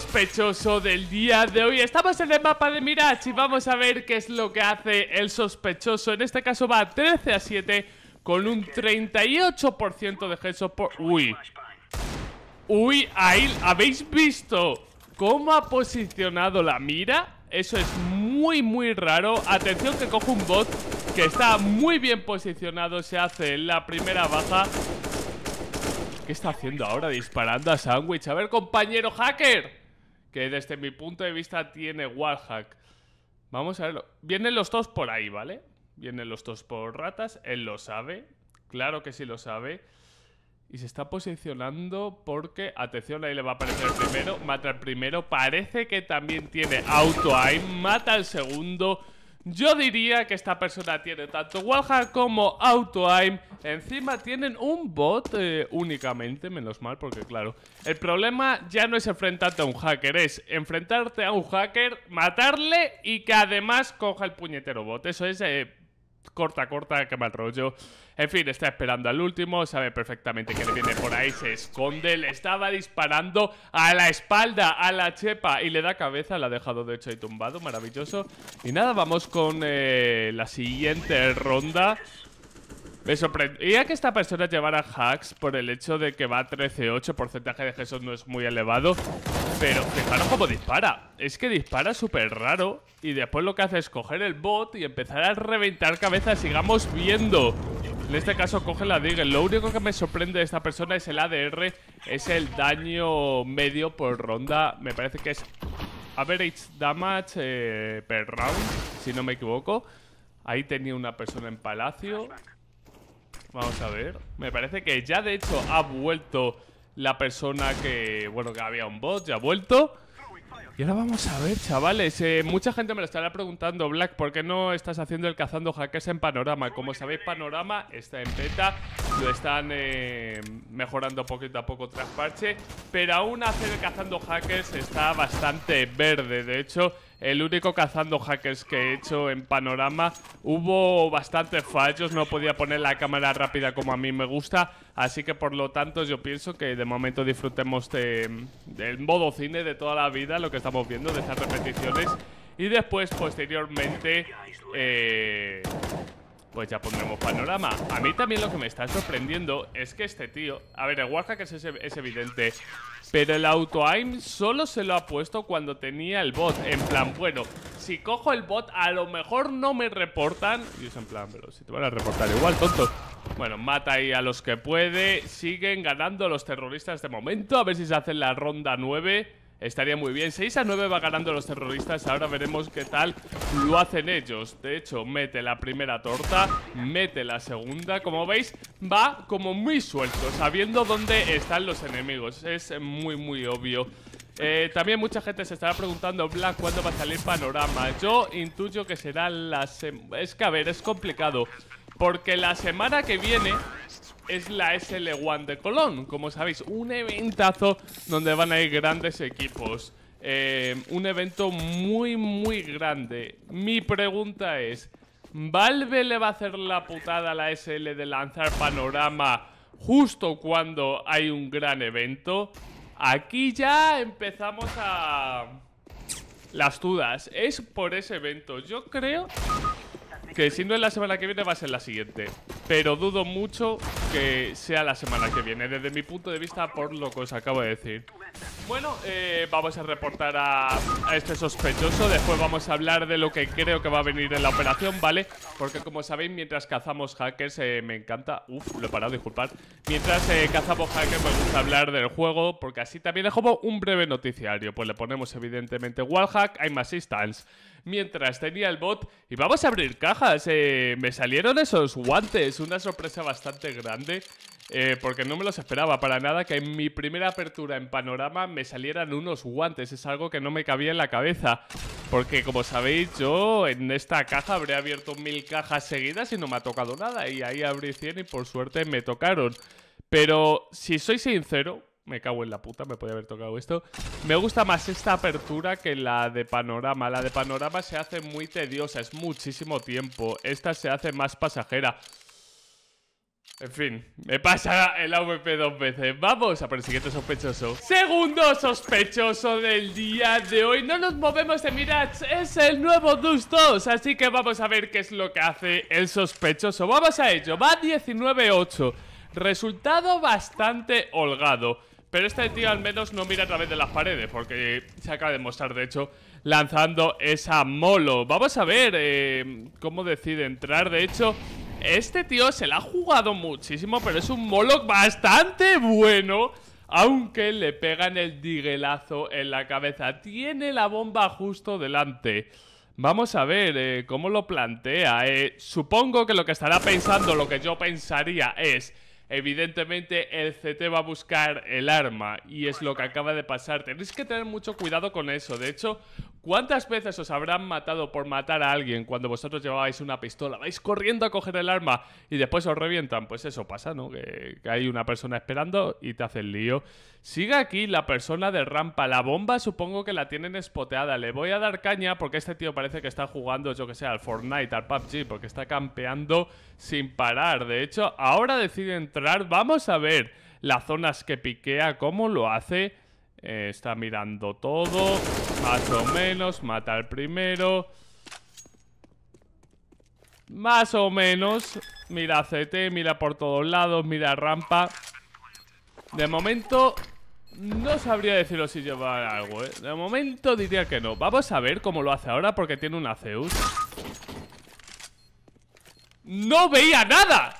sospechoso del día de hoy. Estamos en el mapa de Mirage y vamos a ver qué es lo que hace el sospechoso. En este caso va 13 a 7 con un 38% de headshot por... Uy. Uy, ahí habéis visto cómo ha posicionado la mira. Eso es muy, muy raro. Atención que cojo un bot que está muy bien posicionado. Se hace la primera baja. ¿Qué está haciendo ahora disparando a Sandwich? A ver, compañero hacker que desde mi punto de vista tiene wallhack. Vamos a verlo. Vienen los dos por ahí, ¿vale? Vienen los dos por ratas, él lo sabe, claro que sí lo sabe. Y se está posicionando porque, atención, ahí le va a aparecer el primero, mata el primero, parece que también tiene auto-aim, mata al segundo, yo diría que esta persona tiene tanto Wallhack como AutoAim. Encima tienen un bot eh, únicamente, menos mal, porque claro. El problema ya no es enfrentarte a un hacker, es enfrentarte a un hacker, matarle y que además coja el puñetero bot. Eso es eh, corta, corta, que mal rollo. En fin, está esperando al último, sabe perfectamente que le viene por ahí, se esconde, le estaba disparando a la espalda, a la chepa, y le da cabeza, la ha dejado de hecho y tumbado, maravilloso. Y nada, vamos con eh, la siguiente ronda. Me sorprendería que esta persona llevara hacks por el hecho de que va a 13-8, porcentaje de Jesús no es muy elevado. Pero fijaros cómo dispara. Es que dispara súper raro. Y después lo que hace es coger el bot y empezar a reventar cabezas. Sigamos viendo. En este caso coge la diga. Lo único que me sorprende de esta persona es el ADR. Es el daño medio por ronda. Me parece que es average damage eh, per round, si no me equivoco. Ahí tenía una persona en palacio. Vamos a ver. Me parece que ya de hecho ha vuelto la persona que, bueno, que había un bot, ya ha vuelto. Y ahora vamos a ver, chavales. Eh, mucha gente me lo estará preguntando, Black, ¿por qué no estás haciendo el cazando hackers en panorama? Como sabéis, panorama está en beta, lo están eh, mejorando poquito a poco tras parche, pero aún hacer el cazando hackers está bastante verde. De hecho, el único cazando hackers que he hecho en panorama. Hubo bastantes fallos, no podía poner la cámara rápida como a mí me gusta, así que por lo tanto yo pienso que de momento disfrutemos del modo cine de toda la vida, lo que estamos viendo, de estas repeticiones. Y después, posteriormente, eh, pues ya pondremos panorama. A mí también lo que me está sorprendiendo es que este tío... A ver, el Warhackers es, es evidente. Pero el auto-aim solo se lo ha puesto cuando tenía el bot. En plan, bueno, si cojo el bot, a lo mejor no me reportan. Y es en plan, pero si te van a reportar igual, tonto. Bueno, mata ahí a los que puede. Siguen ganando los terroristas de momento. A ver si se hacen la ronda 9. Estaría muy bien 6 a 9 va ganando los terroristas Ahora veremos qué tal lo hacen ellos De hecho, mete la primera torta Mete la segunda Como veis, va como muy suelto Sabiendo dónde están los enemigos Es muy, muy obvio eh, también mucha gente se estará preguntando, Black, ¿cuándo va a salir Panorama? Yo intuyo que será la... Es que, a ver, es complicado Porque la semana que viene es la sl One de Colón. Como sabéis, un eventazo donde van a ir grandes equipos. Eh, un evento muy, muy grande. Mi pregunta es, ¿Valve le va a hacer la putada a la SL de lanzar panorama justo cuando hay un gran evento? Aquí ya empezamos a... Las dudas. Es por ese evento. Yo creo que si no es la semana que viene, va a ser la siguiente. Pero dudo mucho que sea la semana que viene, desde mi punto de vista, por lo que os acabo de decir. Bueno, eh, vamos a reportar a, este sospechoso. Después vamos a hablar de lo que creo que va a venir en la operación, ¿vale? Porque como sabéis, mientras cazamos hackers, eh, me encanta... Uf, lo he parado, disculpad. Mientras eh, cazamos hackers, me gusta hablar del juego, porque así también es como un breve noticiario. Pues le ponemos evidentemente wallhack, hay más instance. Mientras tenía el bot, y vamos a abrir cajas. me salieron esos guantes, una sorpresa bastante grande. Eh, porque no me los esperaba para nada que en mi primera apertura en panorama me salieran unos guantes. Es algo que no me cabía en la cabeza. Porque como sabéis, yo en esta caja habré abierto mil cajas seguidas y no me ha tocado nada. Y ahí abrí 100 y por suerte me tocaron. Pero si soy sincero, me cago en la puta, me podía haber tocado esto. Me gusta más esta apertura que la de panorama. La de panorama se hace muy tediosa, es muchísimo tiempo. Esta se hace más pasajera. En fin, me pasa el AVP dos veces Vamos a por el siguiente sospechoso Segundo sospechoso del día de hoy No nos movemos de Mirage Es el nuevo Dus 2 Así que vamos a ver qué es lo que hace el sospechoso Vamos a ello, va 19-8 Resultado bastante holgado Pero este tío al menos no mira a través de las paredes Porque se acaba de mostrar de hecho Lanzando esa molo Vamos a ver eh, cómo decide entrar De hecho... Este tío se la ha jugado muchísimo, pero es un Moloch bastante bueno. Aunque le pegan el diguelazo en la cabeza. Tiene la bomba justo delante. Vamos a ver eh, cómo lo plantea. Eh. supongo que lo que estará pensando, lo que yo pensaría es... Evidentemente el CT va a buscar el arma y es lo que acaba de pasar. Tenéis que tener mucho cuidado con eso. De hecho, ¿Cuántas veces os habrán matado por matar a alguien cuando vosotros llevabais una pistola? Vais corriendo a coger el arma y después os revientan. Pues eso pasa, ¿no? Que, hay una persona esperando y te hace el lío. Sigue aquí la persona de rampa. La bomba supongo que la tienen espoteada. Le voy a dar caña porque este tío parece que está jugando, yo que sé, al Fortnite, al PUBG, porque está campeando sin parar. De hecho, ahora decide entrar. Vamos a ver las zonas que piquea, cómo lo hace eh, está mirando todo. Más o menos. Mata al primero. Más o menos. Mira CT, mira por todos lados, mira rampa. De momento, no sabría deciros si lleva algo, ¿eh? De momento diría que no. Vamos a ver cómo lo hace ahora porque tiene una Zeus. ¡No veía nada!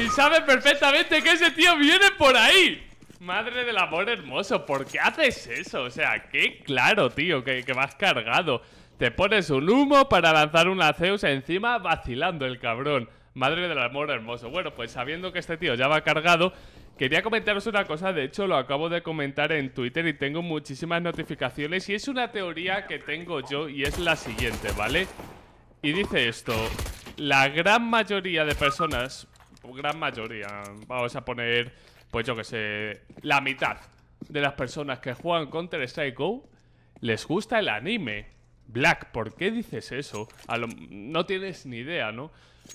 Y sabe perfectamente que ese tío viene por ahí. Madre del amor hermoso, ¿por qué haces eso? O sea, qué claro, tío, que, vas cargado. Te pones un humo para lanzar una Zeus encima vacilando el cabrón. Madre del amor hermoso. Bueno, pues sabiendo que este tío ya va cargado, quería comentaros una cosa. De hecho, lo acabo de comentar en Twitter y tengo muchísimas notificaciones. Y es una teoría que tengo yo y es la siguiente, ¿vale? Y dice esto. La gran mayoría de personas, gran mayoría, vamos a poner pues yo que sé, la mitad de las personas que juegan Counter Strike Go les gusta el anime. Black, ¿por qué dices eso? no tienes ni idea, ¿no?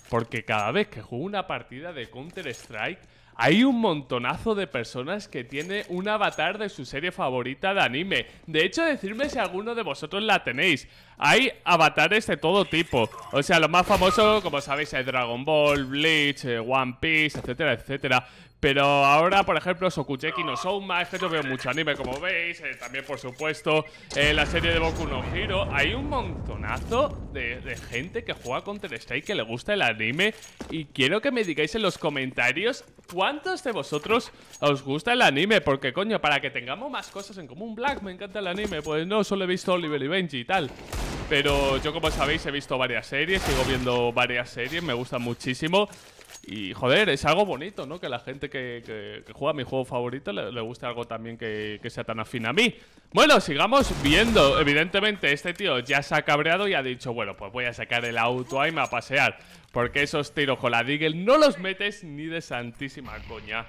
Porque cada vez que juego una partida de Counter Strike, hay un montonazo de personas que tiene un avatar de su serie favorita de anime. De hecho, decirme si alguno de vosotros la tenéis. Hay avatares de todo tipo. O sea, lo más famoso, como sabéis, es Dragon Ball, Bleach, eh, One Piece, etcétera, etcétera. Pero ahora, por ejemplo, sokucheki no Souma, es que yo veo mucho anime, como veis. Eh, también, por supuesto, eh, la serie de Boku no Hero. Hay un montonazo de, gente que juega con strike que le gusta el anime. Y quiero que me digáis en los comentarios cuántos de vosotros os gusta el anime. Porque, coño, para que tengamos más cosas en común, Black, me encanta el anime. Pues no, solo he visto Oliver y Benji y tal. Pero yo, como sabéis, he visto varias series, sigo viendo varias series, me gustan muchísimo. Y joder, es algo bonito, ¿no? Que la gente que, juega mi juego favorito le, guste algo también que, sea tan afín a mí. Bueno, sigamos viendo. Evidentemente, este tío ya se ha cabreado y ha dicho, bueno, pues voy a sacar el auto ahí a pasear. Porque esos tiros con la Deagle no los metes ni de santísima coña.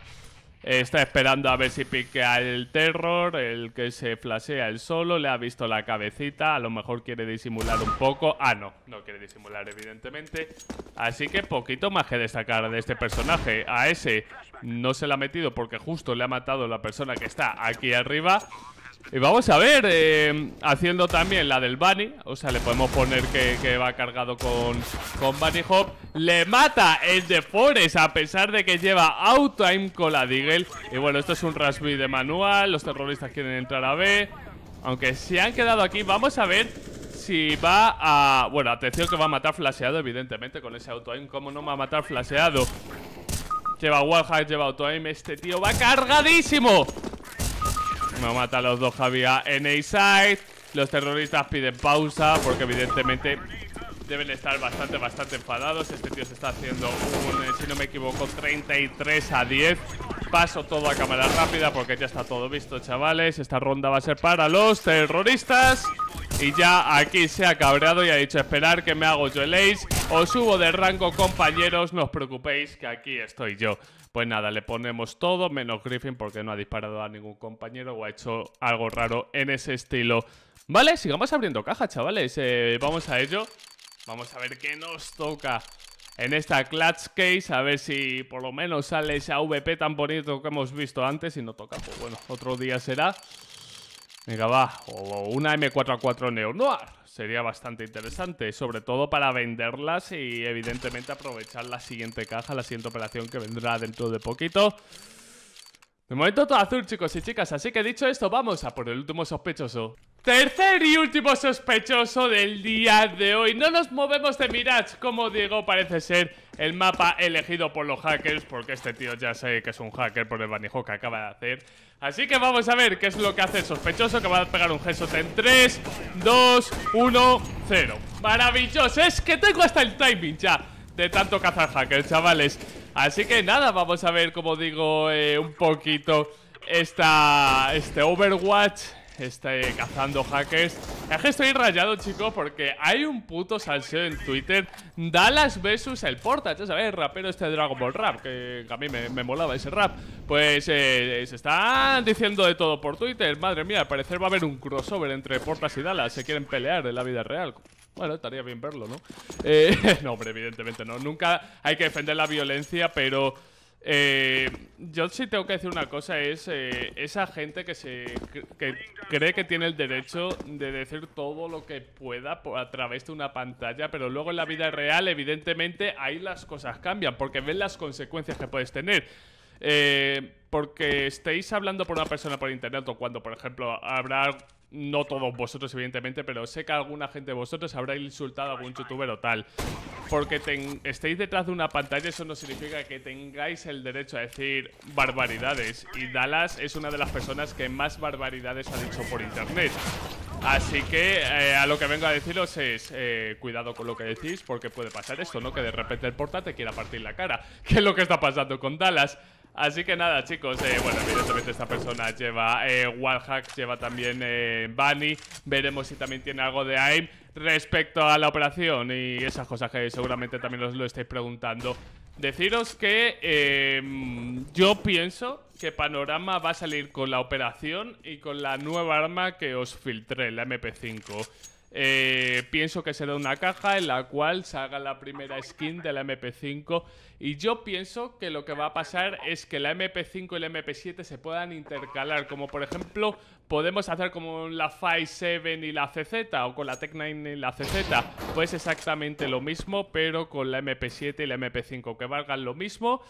Está esperando a ver si piquea el terror, el que se flashea el solo, le ha visto la cabecita, a lo mejor quiere disimular un poco. Ah, no, no quiere disimular evidentemente. Así que poquito más que destacar de este personaje. A ese no se le ha metido porque justo le ha matado la persona que está aquí arriba. Y vamos a ver, eh, haciendo también la del Bunny O sea, le podemos poner que, va cargado con, con Bunny Hop Le mata el de Forest a pesar de que lleva Auto-Aim con la Deagle Y bueno, esto es un Rasby de manual Los terroristas quieren entrar a B Aunque se han quedado aquí, vamos a ver si va a... Bueno, atención que va a matar flasheado, evidentemente, con ese auto-aim. ¿Cómo no va a matar flasheado? Lleva wallhack, lleva auto-aim. Este tío va cargadísimo. Me a los dos Javi en A-Side. Los terroristas piden pausa porque evidentemente deben estar bastante, bastante enfadados. Este tío se está haciendo un, eh, si no me equivoco, 33 a 10. Paso todo a cámara rápida porque ya está todo visto, chavales. Esta ronda va a ser para los terroristas. Y ya aquí se ha cabreado y ha dicho Esperar que me hago yo el ace Os subo de rango compañeros No os preocupéis que aquí estoy yo Pues nada, le ponemos todo menos Griffin Porque no ha disparado a ningún compañero O ha hecho algo raro en ese estilo Vale, sigamos abriendo caja, chavales eh, Vamos a ello Vamos a ver qué nos toca en esta Clutch Case, a ver si por lo menos sale ese AVP tan bonito que hemos visto antes. Y no toca, pues bueno, otro día será. Venga, va. O una m 4 a Neo Noir. Sería bastante interesante. Sobre todo para venderlas y, evidentemente, aprovechar la siguiente caja, la siguiente operación que vendrá dentro de poquito. De momento todo azul, chicos y chicas, así que dicho esto, vamos a por el último sospechoso. Tercer y último sospechoso del día de hoy. No nos movemos de Mirage, como Diego parece ser el mapa elegido por los hackers, porque este tío ya sé que es un hacker por el banijo que acaba de hacer. Así que vamos a ver qué es lo que hace el sospechoso, que va a pegar un headshot en 3, 2, 1, 0. Maravilloso, es que tengo hasta el timing ya de tanto cazar hackers, chavales. Así que nada, vamos a ver, como digo, eh, un poquito esta, este Overwatch. Este, cazando hackers Es que estoy rayado, chicos, porque hay un puto salseo en Twitter Dallas vs el Porta, ya sabes, rapero este Dragon Ball Rap Que a mí me, molaba ese rap Pues eh, eh, se están diciendo de todo por Twitter Madre mía, al parecer va a haber un crossover entre Portas y Dallas Se quieren pelear en la vida real bueno, estaría bien verlo, ¿no? Eh, no, hombre, evidentemente no. Nunca hay que defender la violencia, pero... Eh, yo sí tengo que decir una cosa, es eh, esa gente que se que cree que tiene el derecho de decir todo lo que pueda a través de una pantalla, pero luego en la vida real, evidentemente, ahí las cosas cambian, porque ven las consecuencias que puedes tener. porque estéis hablando por una persona por internet o cuando, por ejemplo, habrá no todos vosotros, evidentemente, pero sé que alguna gente de vosotros habrá insultado a algún youtuber o tal. Porque estéis detrás de una pantalla, eso no significa que tengáis el derecho a decir barbaridades. Y Dallas es una de las personas que más barbaridades ha dicho por internet. Así que eh, a lo que vengo a deciros es eh, cuidado con lo que decís, porque puede pasar esto, ¿no? Que de repente el porta te quiera partir la cara. ¿Qué es lo que está pasando con Dallas. Así que nada, chicos, eh, bueno, evidentemente esta persona lleva eh, wallhack, lleva también eh, bunny. Veremos si también tiene algo de aim respecto a la operación y esas cosas que seguramente también os lo estáis preguntando. Deciros que em, yo pienso que Panorama va a salir con la operación y con la nueva arma que os filtré, la MP5. Eh, pienso que será una caja en la cual salga la primera skin de la MP5 y yo pienso que lo que va a pasar es que la MP5 y la MP7 se puedan intercalar, como por ejemplo podemos hacer como la Five 7 y la CZ o con la Tech 9 y la CZ, pues exactamente lo mismo pero con la MP7 y la MP5 que valgan lo mismo.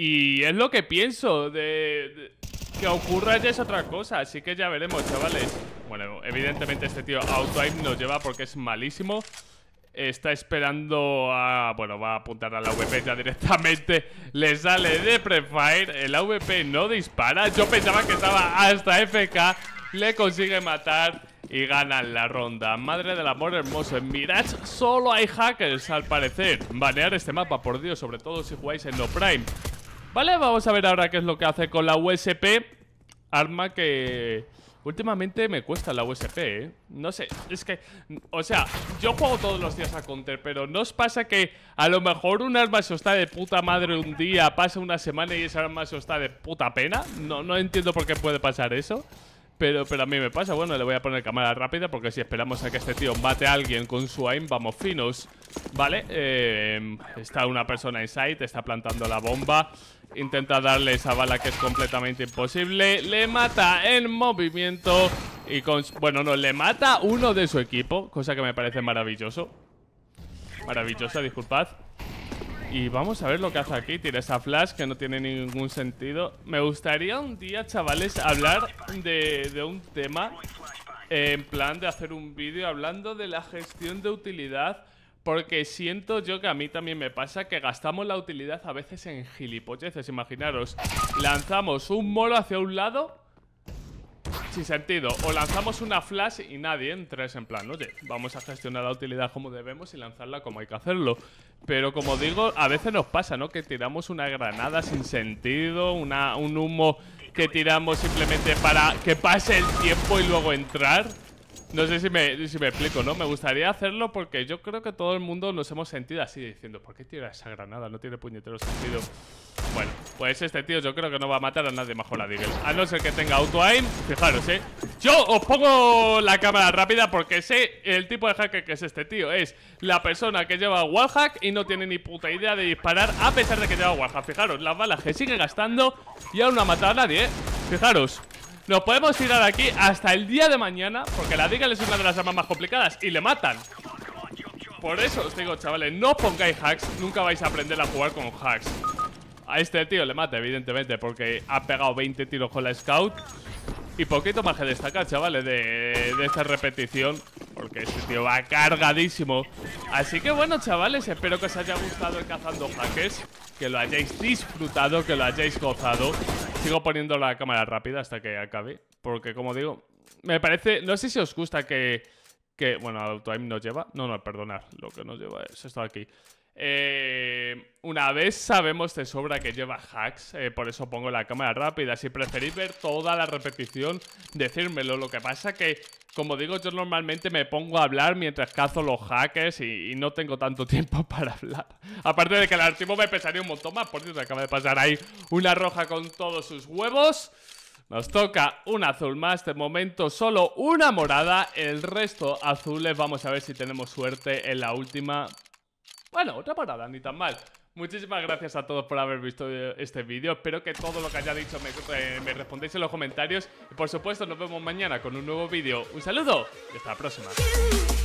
Y es lo que pienso de, que ocurra ya es otra cosa, así que ya veremos, chavales. Bueno, evidentemente este tío auto aim nos lleva porque es malísimo. Está esperando a... Bueno, va a apuntar a la VP ya directamente. Le sale de prefire. El AVP no dispara. Yo pensaba que estaba hasta FK. Le consigue matar y ganan la ronda. Madre del amor hermoso, en solo hay hackers, al parecer. Banear este mapa, por Dios, sobre todo si jugáis en No Prime. Vale, vamos a ver ahora qué es lo que hace con la USP Arma que... Últimamente me cuesta la USP, ¿eh? No sé, es que... O sea, yo juego todos los días a Counter, pero ¿no os pasa que a lo mejor un arma se os está de puta madre un día, pasa una semana y esa arma se os está de puta pena? No, no entiendo por qué puede pasar eso. Pero, pero a mí me pasa, bueno, le voy a poner cámara rápida porque si esperamos a que este tío mate a alguien con su aim, vamos finos. Vale, eh, está una persona inside, está plantando la bomba. Intenta darle esa bala que es completamente imposible. Le mata en movimiento. Y con... Bueno, no, le mata uno de su equipo. Cosa que me parece maravilloso. Maravillosa, disculpad. Y vamos a ver lo que hace aquí. Tira esa flash que no tiene ningún sentido. Me gustaría un día, chavales, hablar de, un tema. en plan de hacer un vídeo hablando de la gestión de utilidad porque siento yo que a mí también me pasa que gastamos la utilidad a veces en gilipolleces. Imaginaros, lanzamos un molo hacia un lado sin sentido. O lanzamos una flash y nadie entra. Es en plan, oye, vamos a gestionar la utilidad como debemos y lanzarla como hay que hacerlo. Pero como digo, a veces nos pasa, ¿no? Que tiramos una granada sin sentido, una, un humo que tiramos simplemente para que pase el tiempo y luego entrar. No sé si me, si me explico, ¿no? Me gustaría hacerlo porque yo creo que todo el mundo nos hemos sentido así diciendo, ¿por qué tira esa granada? No tiene puñetero sentido. Bueno, pues este tío yo creo que no va a matar a nadie mejor a Deagle A no ser que tenga auto-aim, fijaros, ¿eh? Yo os pongo la cámara rápida porque sé el tipo de hacker que es este tío. Es la persona que lleva wallhack y no tiene ni puta idea de disparar a pesar de que lleva wallhack. Fijaros, las balas que sigue gastando y aún no ha matado a nadie, ¿eh? Fijaros. Nos podemos tirar aquí hasta el día de mañana Porque la diga es una de las armas más complicadas Y le matan Por eso os digo, chavales, no pongáis hacks Nunca vais a aprender a jugar con hacks A este tío le mata, evidentemente Porque ha pegado 20 tiros con la scout Y poquito más que destacar, chavales De, de esta repetición Porque este tío va cargadísimo Así que bueno, chavales Espero que os haya gustado el Cazando Hackers Que lo hayáis disfrutado Que lo hayáis gozado Sigo poniendo la cámara rápida hasta que acabe. Porque, como digo, me parece... No sé si os gusta que... que bueno, time nos lleva... No, no, perdonad. Lo que nos lleva es esto de aquí. Eh, una vez sabemos de sobra que lleva hacks, eh, por eso pongo la cámara rápida. Si preferís ver toda la repetición, decírmelo. Lo que pasa que, como digo, yo normalmente me pongo a hablar mientras cazo los hacks y, no tengo tanto tiempo para hablar. Aparte de que el archivo me pesaría un montón más, por Dios, acaba de pasar ahí una roja con todos sus huevos. Nos toca un azul más, de momento solo una morada, el resto azules, vamos a ver si tenemos suerte en la última bueno, otra parada, ni tan mal. Muchísimas gracias a todos por haber visto eh, este vídeo. Espero que todo lo que haya dicho me, respondéis en los comentarios. Y por supuesto, nos vemos mañana con un nuevo vídeo. Un saludo y hasta la próxima.